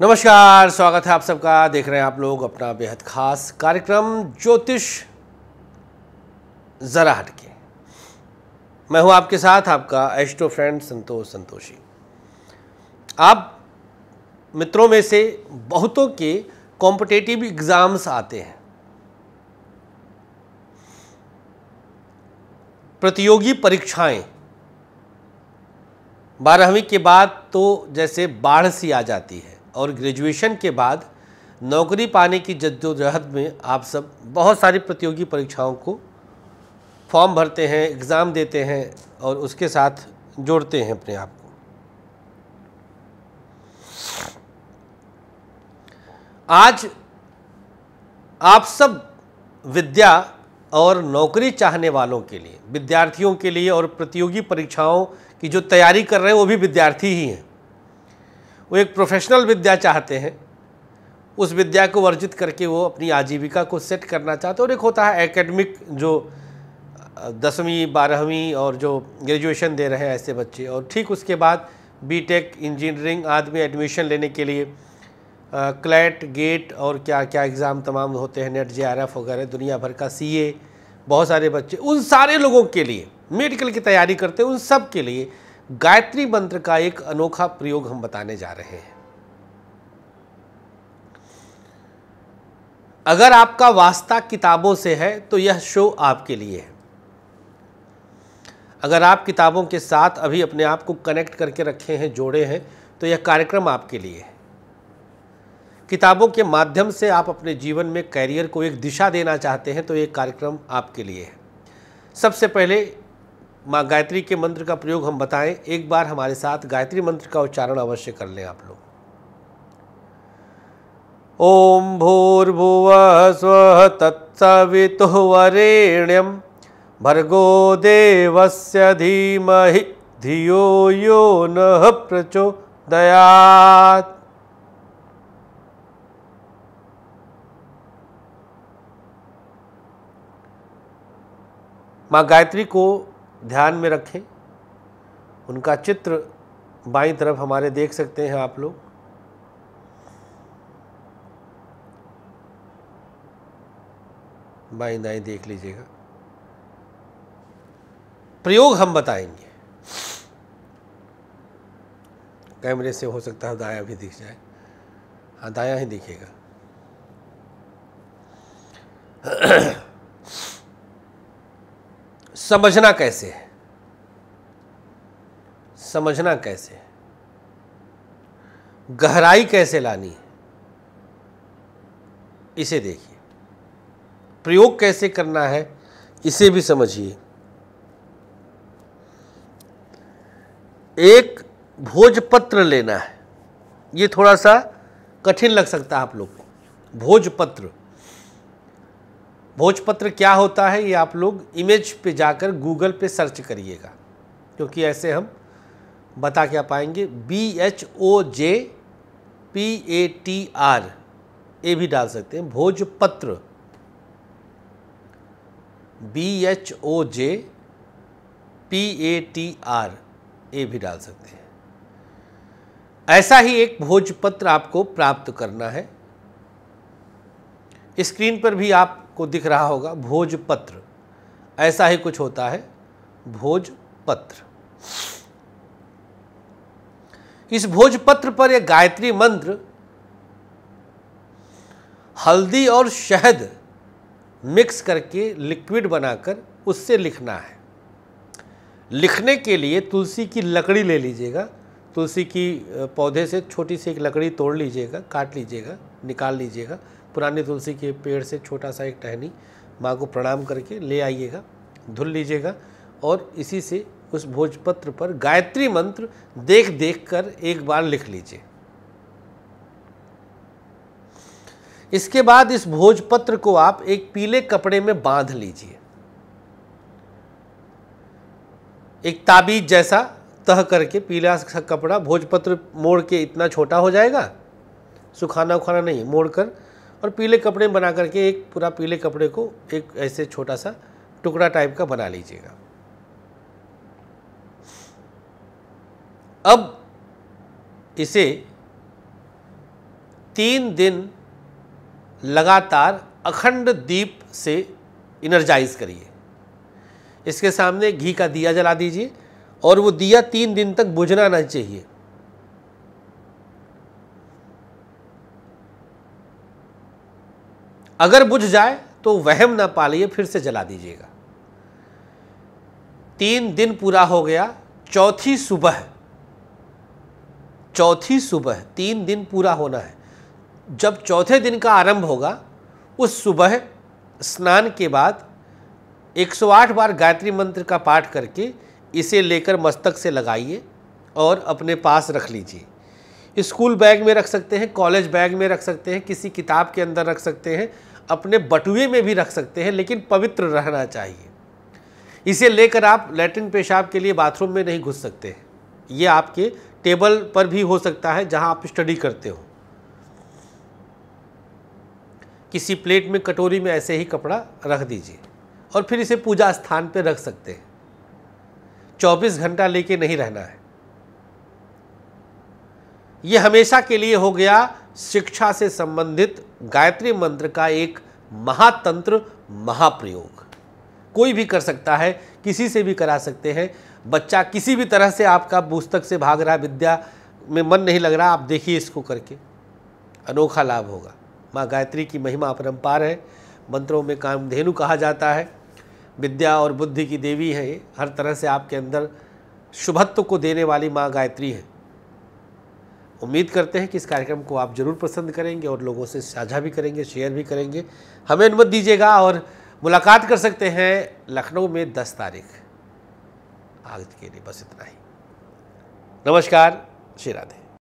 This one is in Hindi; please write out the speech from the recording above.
नमस्कार स्वागत है आप सबका देख रहे हैं आप लोग अपना बेहद खास कार्यक्रम ज्योतिष जरा हटके मैं हूं आपके साथ आपका एस्ट्रो फ्रेंड संतोष संतोषी आप मित्रों में से बहुतों के कॉम्पिटेटिव एग्ज़ाम्स आते हैं प्रतियोगी परीक्षाएं बारहवीं के बाद तो जैसे बाढ़ सी आ जाती है और ग्रेजुएशन के बाद नौकरी पाने की जद्दोजहद में आप सब बहुत सारी प्रतियोगी परीक्षाओं को फॉर्म भरते हैं एग्ज़ाम देते हैं और उसके साथ जोड़ते हैं अपने आप को आज आप सब विद्या और नौकरी चाहने वालों के लिए विद्यार्थियों के लिए और प्रतियोगी परीक्षाओं की जो तैयारी कर रहे हैं वो भी विद्यार्थी ही हैं वो एक प्रोफेशनल विद्या चाहते हैं उस विद्या को वर्जित करके वो अपनी आजीविका को सेट करना चाहते हैं और एक होता है एकेडमिक जो दसवीं बारहवीं और जो ग्रेजुएशन दे रहे हैं ऐसे बच्चे और ठीक उसके बाद बीटेक इंजीनियरिंग आदि में एडमिशन लेने के लिए क्लैट गेट और क्या क्या एग्ज़ाम तमाम होते हैं नेट जे वगैरह दुनिया भर का सी बहुत सारे बच्चे उन सारे लोगों के लिए मेडिकल की तैयारी करते हैं उन सब के लिए गायत्री मंत्र का एक अनोखा प्रयोग हम बताने जा रहे हैं अगर आपका वास्ता किताबों से है तो यह शो आपके लिए है अगर आप किताबों के साथ अभी अपने आप को कनेक्ट करके रखे हैं जोड़े हैं तो यह कार्यक्रम आपके लिए है किताबों के माध्यम से आप अपने जीवन में कैरियर को एक दिशा देना चाहते हैं तो यह कार्यक्रम आपके लिए है सबसे पहले माँ गायत्री के मंत्र का प्रयोग हम बताएं एक बार हमारे साथ गायत्री मंत्र का उच्चारण अवश्य कर लें आप लोग ओम भूर्भुव स्व तत्सवितुवरेण्यम भर्गो देवस्य धीमहि धियो यो न प्रचोदयात् माँ गायत्री को ध्यान में रखें उनका चित्र बाई तरफ हमारे देख सकते हैं आप लोग बाई दाई देख लीजिएगा प्रयोग हम बताएंगे कैमरे से हो सकता है दाया भी दिख जाए हाँ दाया ही दिखेगा समझना कैसे है समझना कैसे है गहराई कैसे लानी है इसे देखिए प्रयोग कैसे करना है इसे भी समझिए एक भोजपत्र लेना है ये थोड़ा सा कठिन लग सकता है आप लोग को भोजपत्र भोजपत्र क्या होता है ये आप लोग इमेज पे जाकर गूगल पे सर्च करिएगा क्योंकि ऐसे हम बता क्या पाएंगे B H O J P A T R ये भी डाल सकते हैं भोजपत्र B H O J P A T R ये भी डाल सकते हैं ऐसा ही एक भोजपत्र आपको प्राप्त करना है स्क्रीन पर भी आप को दिख रहा होगा भोजपत्र ऐसा ही कुछ होता है भोजपत्र इस भोजपत्र पर यह गायत्री मंत्र हल्दी और शहद मिक्स करके लिक्विड बनाकर उससे लिखना है लिखने के लिए तुलसी की लकड़ी ले लीजिएगा तुलसी की पौधे से छोटी सी एक लकड़ी तोड़ लीजिएगा काट लीजिएगा निकाल लीजिएगा पुरानी तुलसी के पेड़ से छोटा सा एक टहनी माँ को प्रणाम करके ले आइएगा धुल लीजिएगा और इसी से उस भोजपत्र पर गायत्री मंत्र देख देख कर एक बार लिख लीजिए इसके बाद इस भोजपत्र को आप एक पीले कपड़े में बांध लीजिए एक ताबीज जैसा तह करके पीला कपड़ा भोजपत्र मोड़ के इतना छोटा हो जाएगा सुखाना उखाना नहीं मोड़ कर और पीले कपड़े बना करके एक पूरा पीले कपड़े को एक ऐसे छोटा सा टुकड़ा टाइप का बना लीजिएगा अब इसे तीन दिन लगातार अखंड दीप से इनर्जाइज करिए इसके सामने घी का दिया जला दीजिए और वो दिया तीन दिन तक बुझना नहीं चाहिए अगर बुझ जाए तो वहम ना पालिए फिर से जला दीजिएगा तीन दिन पूरा हो गया चौथी सुबह चौथी सुबह तीन दिन पूरा होना है जब चौथे दिन का आरंभ होगा उस सुबह स्नान के बाद 108 बार गायत्री मंत्र का पाठ करके इसे लेकर मस्तक से लगाइए और अपने पास रख लीजिए स्कूल बैग में रख सकते हैं कॉलेज बैग में रख सकते हैं किसी किताब के अंदर रख सकते हैं अपने बटुए में भी रख सकते हैं लेकिन पवित्र रहना चाहिए इसे लेकर आप लेटरिन पेशाब के लिए बाथरूम में नहीं घुस सकते हैं ये आपके टेबल पर भी हो सकता है जहां आप स्टडी करते हो किसी प्लेट में कटोरी में ऐसे ही कपड़ा रख दीजिए और फिर इसे पूजा स्थान पर रख सकते हैं 24 घंटा लेके नहीं रहना है ये हमेशा के लिए हो गया शिक्षा से संबंधित गायत्री मंत्र का एक महातंत्र महाप्रयोग कोई भी कर सकता है किसी से भी करा सकते हैं बच्चा किसी भी तरह से आपका पुस्तक से भाग रहा विद्या में मन नहीं लग रहा आप देखिए इसको करके अनोखा लाभ होगा माँ गायत्री की महिमा अपरम्पार है मंत्रों में कामधेनु कहा जाता है विद्या और बुद्धि की देवी है हर तरह से आपके अंदर शुभत्व को देने वाली माँ गायत्री है उम्मीद करते हैं कि इस कार्यक्रम को आप ज़रूर पसंद करेंगे और लोगों से साझा भी करेंगे शेयर भी करेंगे हमें अनुमत दीजिएगा और मुलाकात कर सकते हैं लखनऊ में 10 तारीख आज के लिए बस इतना ही नमस्कार श्री राधे